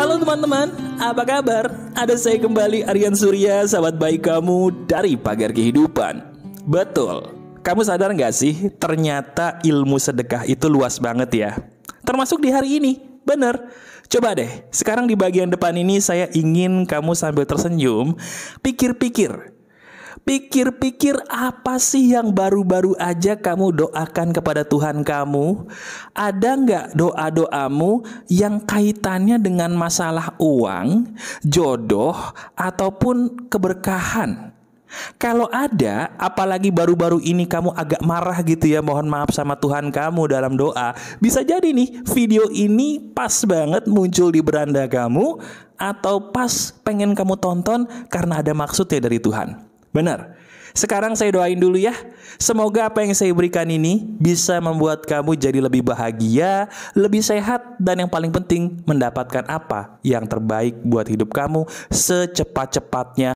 Halo teman-teman, apa kabar? Ada saya kembali Aryan Surya, sahabat baik kamu dari Pagar Kehidupan. Betul, kamu sadar nggak sih? Ternyata ilmu sedekah itu luas banget ya. Termasuk di hari ini, bener. Coba deh, sekarang di bagian depan ini saya ingin kamu sambil tersenyum, pikir-pikir Pikir-pikir apa sih yang baru-baru aja kamu doakan kepada Tuhan kamu? Ada nggak doa-doamu yang kaitannya dengan masalah uang, jodoh, ataupun keberkahan? Kalau ada, apalagi baru-baru ini kamu agak marah gitu ya, mohon maaf sama Tuhan kamu dalam doa. Bisa jadi nih, video ini pas banget muncul di beranda kamu, atau pas pengen kamu tonton karena ada maksudnya dari Tuhan. Benar. Sekarang saya doain dulu ya. Semoga apa yang saya berikan ini bisa membuat kamu jadi lebih bahagia, lebih sehat, dan yang paling penting mendapatkan apa yang terbaik buat hidup kamu secepat-cepatnya.